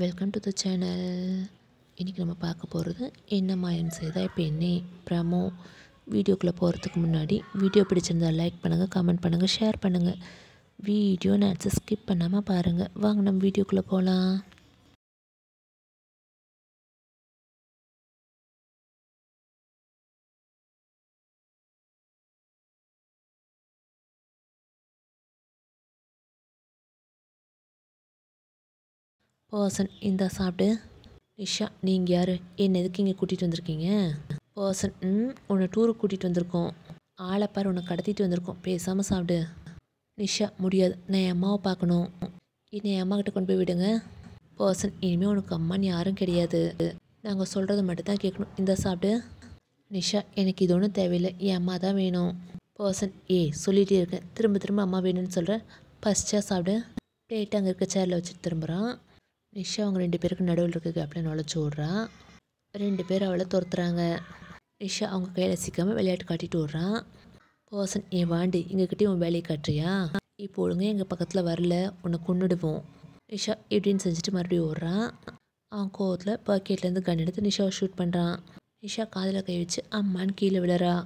welcome to the channel இன்றைக்கி நம்ம பார்க்க போகிறது என்ன மாயம் செய்தால் இப்போ என்ன ப்ரமோ வீடியோக்குள்ளே போகிறதுக்கு முன்னாடி வீடியோ பிடிச்சிருந்தா லைக் பண்ணுங்கள் கமெண்ட் பண்ணுங்கள் ஷேர் பண்ணுங்கள் வீடியோ நான் ஸ்கிப் பண்ணாமல் பாருங்கள் வாங்க நம்ம வீடியோக்குள்ளே போகலாம் பர்சன் இந்தா சாப்பிடு நிஷா நீங்கள் யார் என்ன எதுக்கு இங்கே கூட்டிகிட்டு வந்திருக்கீங்க பர்சன் ம் உன்னை டூருக்கு கூட்டிகிட்டு வந்திருக்கோம் ஆளை பார் உன்னை கடத்திட்டு வந்திருக்கோம் பேசாமல் சாப்பிடு நிஷா முடியாது நான் என் அம்மாவை பார்க்கணும் என்னை என் அம்மா கிட்ட கொண்டு போய் விடுங்க பர்சன் இனிமேல் உனக்கு அம்மான்னு யாரும் கிடையாது நாங்கள் சொல்கிறத மட்டும் தான் கேட்கணும் இந்தா சாப்பிடு நிஷா எனக்கு இது ஒன்றும் தேவையில்லை என் அம்மா தான் வேணும் பர்சன் ஏ சொல்லிகிட்டே இருக்கேன் திரும்ப திரும்ப அம்மா வேணும்னு சொல்கிறேன் ஃபஸ்ட்டாக சாப்பிடு பிளேட் அங்கே இருக்க சேரில் வச்சுட்டு திரும்புகிறான் நிஷா அவங்க ரெண்டு பேருக்கு நடுவில் இருக்கு கேப்பில் நுழைச்சி விட்றான் ரெண்டு பேர் அவளை துரத்துறாங்க நிஷா அவங்க கையில் சிக்காமல் விளையாட்டு காட்டிட்டு விட்றான் பர்சன் என் வாண்டி எங்ககிட்டே உன் வேலையை காட்டுறியா இப்போ ஒழுங்கு எங்கள் பக்கத்தில் வரல உன்னை கொண்டுடுவோம் நிஷா இப்படின்னு செஞ்சுட்டு மறுபடியும் ஓடுறான் அவன் கோவத்தில் பாக்கெட்லேருந்து கன் எடுத்து நிஷாவை ஷூட் பண்ணுறான் நிஷா காதில் கை வச்சு அம்மான்னு கீழே விழறா